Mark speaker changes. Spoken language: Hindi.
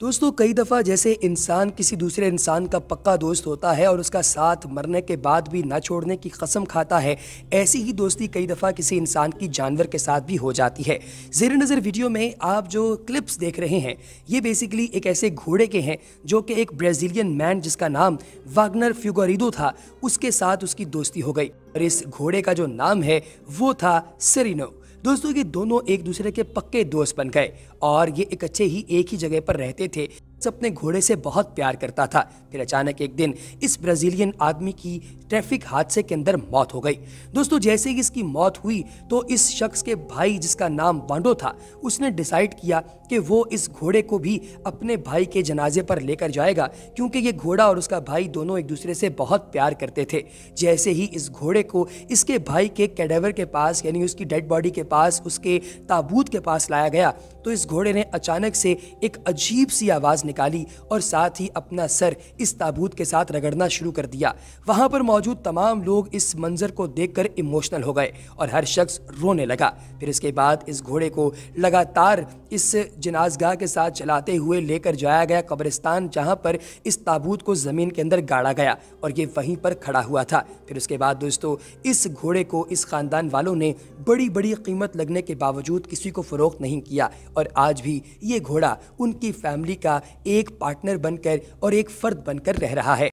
Speaker 1: दोस्तों कई दफ़ा जैसे इंसान किसी दूसरे इंसान का पक्का दोस्त होता है और उसका साथ मरने के बाद भी ना छोड़ने की कसम खाता है ऐसी ही दोस्ती कई दफ़ा किसी इंसान की जानवर के साथ भी हो जाती है जेर नज़र वीडियो में आप जो क्लिप्स देख रहे हैं ये बेसिकली एक ऐसे घोड़े के हैं जो कि एक ब्राज़ीलियन मैन जिसका नाम वागनर फ्यूगोरिदो था उसके साथ उसकी दोस्ती हो गई और इस घोड़े का जो नाम है वो था सरिनो दोस्तों ये दोनों एक दूसरे के पक्के दोस्त बन गए और ये एक अच्छे ही एक ही जगह पर रहते थे अपने घोड़े से बहुत प्यार करता था फिर अचानक एक दिन इस ब्राजीलियन आदमी की ट्रैफिक हादसे के अंदर मौत हो गई दोस्तों जैसे ही इसकी मौत हुई तो इस शख्स के भाई जिसका नाम बांडो था उसने डिसाइड किया कि वो इस घोड़े को भी अपने भाई के जनाजे पर लेकर जाएगा क्योंकि ये घोड़ा और उसका भाई दोनों एक दूसरे से बहुत प्यार करते थे जैसे ही इस घोड़े को इसके भाई के कैडेवर के पास यानी उसकी डेड बॉडी के पास उसके ताबूत के पास लाया गया तो इस घोड़े ने अचानक से एक अजीब सी आवाज़ निकाली और साथ ही अपना सर इस ताबूत के साथ रगड़ना शुरू कर दिया वहां पर मौजूद तमाम लोग इस मंजर को देखकर इमोशनल हो गए और हर शख्स रोने लगा फिर इसके बाद इस घोड़े को लगातार इस जनाजगाह के साथ चलाते हुए लेकर जाया गया कब्रिस्तान जहाँ पर इस ताबूत को ज़मीन के अंदर गाड़ा गया और ये वहीं पर खड़ा हुआ था फिर उसके बाद दोस्तों इस घोड़े को इस ख़ानदान वालों ने बड़ी बड़ी कीमत लगने के बावजूद किसी को फ़रोख्त नहीं किया और आज भी ये घोड़ा उनकी फैमिली का एक पार्टनर बनकर और एक फर्द बनकर रह रहा है